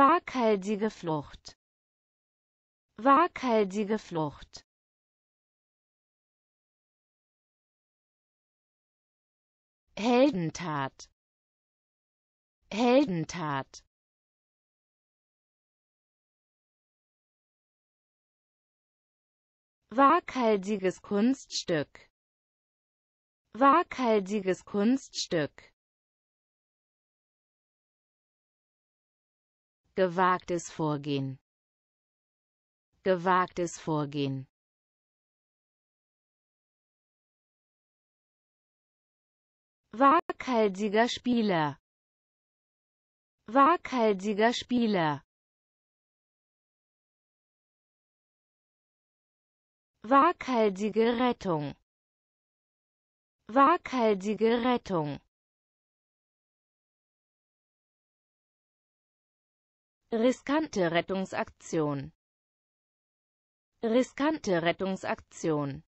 Waghalsige Flucht. Waghalsige Flucht. Heldentat. Heldentat. Waghalsiges Kunststück. Waghalsiges Kunststück. gewagtes Vorgehen gewagtes Vorgehen waghalsiger Spieler waghalsiger Spieler waghalsige Rettung waghalsige Rettung Riskante Rettungsaktion. Riskante Rettungsaktion.